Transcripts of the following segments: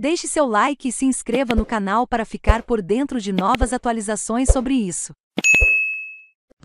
Deixe seu like e se inscreva no canal para ficar por dentro de novas atualizações sobre isso.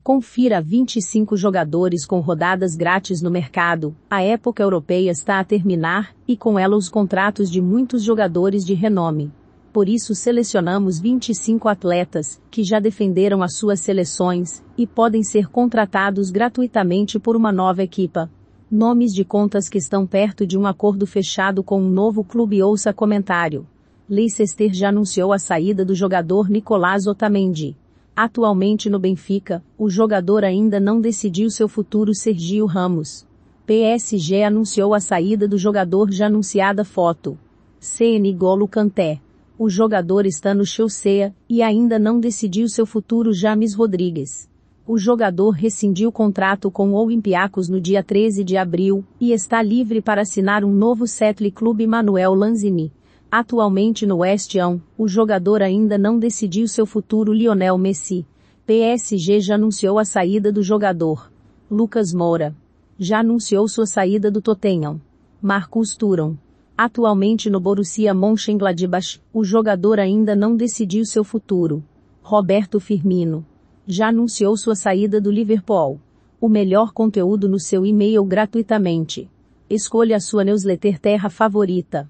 Confira 25 jogadores com rodadas grátis no mercado. A época europeia está a terminar, e com ela os contratos de muitos jogadores de renome. Por isso selecionamos 25 atletas, que já defenderam as suas seleções, e podem ser contratados gratuitamente por uma nova equipa. Nomes de contas que estão perto de um acordo fechado com um novo clube ouça comentário. Leicester já anunciou a saída do jogador Nicolás Otamendi. Atualmente no Benfica, o jogador ainda não decidiu seu futuro Sergio Ramos. PSG anunciou a saída do jogador já anunciada foto. CN Golo Canté. O jogador está no Chelsea e ainda não decidiu seu futuro James Rodrigues. O jogador rescindiu o contrato com o Olympiacos no dia 13 de abril e está livre para assinar um novo setle Clube Manuel Lanzini. Atualmente no West Ham, o jogador ainda não decidiu seu futuro Lionel Messi. PSG já anunciou a saída do jogador. Lucas Moura já anunciou sua saída do Tottenham. Marcos Turon Atualmente no Borussia Mönchengladbach, o jogador ainda não decidiu seu futuro. Roberto Firmino já anunciou sua saída do Liverpool. O melhor conteúdo no seu e-mail gratuitamente. Escolha a sua newsletter terra favorita.